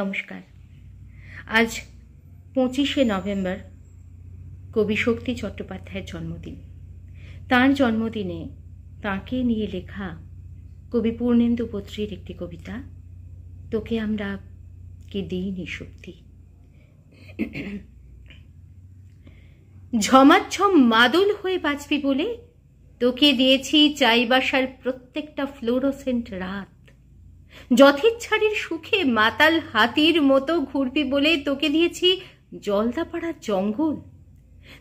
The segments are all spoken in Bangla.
নমস্কার আজ পঁচিশে নভেম্বর কবি শক্তি চট্টোপাধ্যায়ের জন্মদিন তার জন্মদিনে তাকে নিয়ে লেখা কবি পূর্ণেন্দু পত্রীর একটি কবিতা তোকে আমরা কে দিইনি শক্তি ঝমাচ্ছম মাদুল হয়ে বাঁচবি বলে তোকে দিয়েছি চাইবাসার প্রত্যেকটা ফ্লোরোসেন্ট রাত যথেচ্ছারির সুখে মাতাল হাতির মতো ঘুরবি বলে তোকে দিয়েছি জলদাপাড়ার জঙ্গল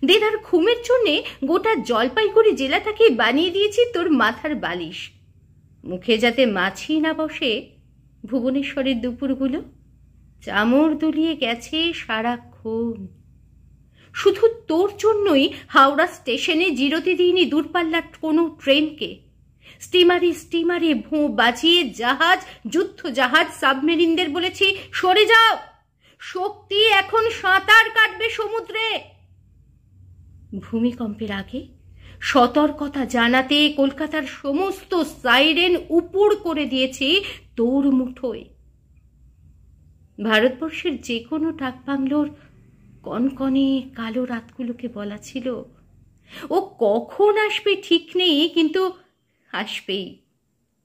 দেদার খুমের জন্যে গোটা জলপাইগুড়ি জেলাটাকে বানিয়ে দিয়েছি তোর মাথার বালিশ মুখে যাতে মাছি না বসে ভুবনেশ্বরের দুপুরগুলো চামর দুলিয়ে গেছে সারাক্ষণ শুধু তোর জন্যই হাওড়া স্টেশনে জিরোতে দিইনি দূরপাল্লার কোনো ট্রেনকে স্টিমারে স্টিমারে ভোঁ বাজিয়ে জাহাজ যুদ্ধ জাহাজ সাবমেরিনদের বলেছি সরে যাও শক্তি এখন সাঁতার কাটবে সমুদ্রে ভূমিকম্পের আগে সতর্কতা জানাতে কলকাতার সমস্ত সাইরেন উপুড় করে দিয়েছি তোর মুঠোয় ভারতবর্ষের যে কোনো ডাকবাংলোর কনকনে কালো রাতগুলোকে বলা ছিল ও কখন আসবে ঠিক নেই কিন্তু হাসবেই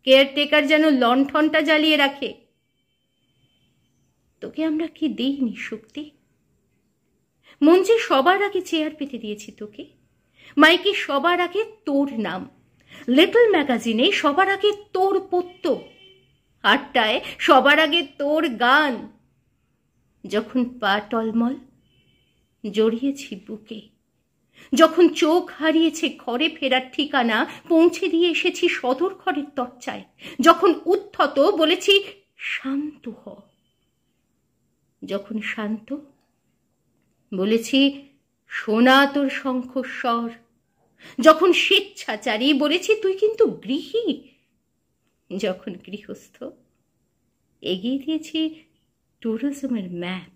কেয়ারটেকার যেন লণ্ঠনটা জ্বালিয়ে রাখে তোকে আমরা কি দিইনি শক্তি মঞ্চে সবার আগে চেয়ার পেতে দিয়েছি তোকে মাইকে সবার আগে তোর নাম লিটল ম্যাগাজিনে সবার আগে তোর পত্য আটটায় সবার আগে তোর গান যখন পা টলমল জড়িয়েছি বুকে যখন চোখ হারিয়েছে ঘরে ফেরার ঠিকানা পৌঁছে দিয়ে এসেছি সদর ঘরের তরচায় যখন উত্থত বলেছি শান্ত হ যখন শান্ত বলেছি সোনা তোর শঙ্খস্বর যখন স্বেচ্ছাচারী বলেছি তুই কিন্তু গৃহী যখন গৃহস্থ এগিয়ে দিয়েছি ট্যুরিজমের ম্যাপ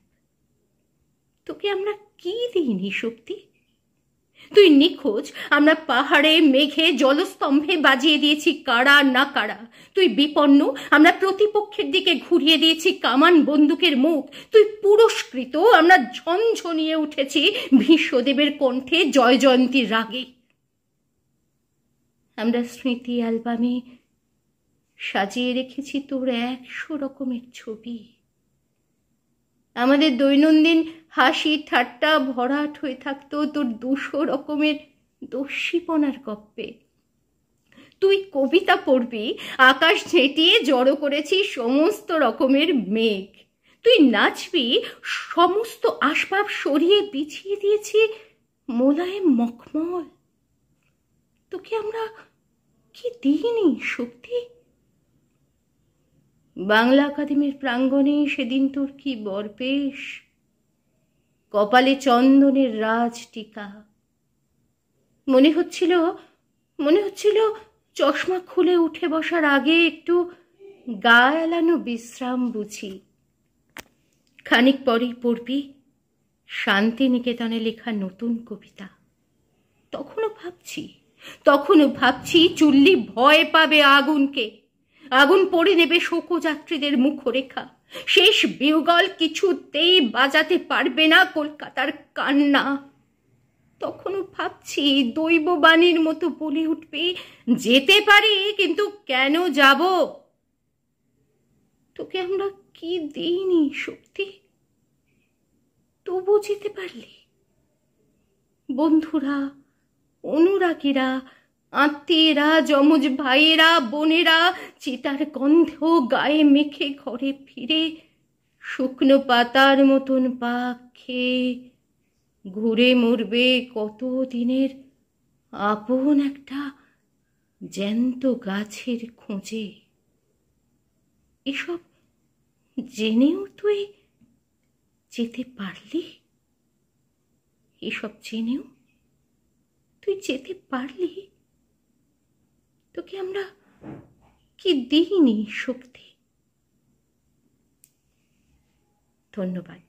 তোকে আমরা কি দিইনি শক্তি তুই নিখোঁজ আমরা পাহাড়ে মেঘে জলস্তম্ভে বাজিয়ে দিয়েছি কারা না কারা তুই বিপন্ন আমরা প্রতিপক্ষের দিকে ঘুরিয়ে দিয়েছি কামান বন্দুকের মুখ তুই পুরস্কৃত আমরা ঝনঝনিয়ে উঠেছি ভীষ্মদেবের কণ্ঠে জয় জয়ন্তীর রাগে আমরা স্মৃতি অ্যালবামে সাজিয়ে রেখেছি তোর একশো রকমের ছবি আমাদের দৈনন্দিন হাসি ঠাট্টা ভরাট হয়ে থাকতো তোর দুশো রকমের দস্যিপনার কপ্পে তুই কবিতা পড়বি আকাশ ঝেঁটিয়ে জড়ো করেছি সমস্ত রকমের মেঘ তুই নাচবি সমস্ত আসবাব সরিয়ে বিছিয়ে দিয়েছি মোলায় মখমল তোকে আমরা কি দিইনি শক্তি বাংলা একাডেমির প্রাঙ্গণে সেদিন তোর কি বরপেশ কপালে চন্দনের রাজ টিকা মনে হচ্ছিল মনে হচ্ছিল চশমা খুলে উঠে বসার আগে একটু গা এলানো বিশ্রাম বুঝি খানিক পরেই পড়বি শান্তিনিকেতনে লেখা নতুন কবিতা তখনও ভাবছি তখনও ভাবছি চুল্লি ভয় পাবে আগুনকে আগুন পড়ে নেবে শোকযাত্রীদের মুখরেখা শেষ বিউগল কিছুতেই বাজাতে পারবে না কলকাতার কান্না তখনও ভাবছি দৈববাণীর মতো বলে উঠবে যেতে পারি কিন্তু কেন যাব তোকে আমরা কি দিইনি শক্তি তবু যেতে পারলি বন্ধুরা অনুরাগীরা আত্মীয়রা যমজ ভাইয়েরা বোনেরা চিতার গন্ধ গায়ে মেখে ঘরে ফিরে শুকনো পাতার মতন পাখে খেয়ে ঘুরে মরবে কত দিনের আপন একটা জ্যান্ত গাছের খোঁজে এসব জেনেও তুই যেতে পারলি এসব জেনেও তুই যেতে পারলি তোকে আমরা কি দিইনি শক্তি ধন্যবাদ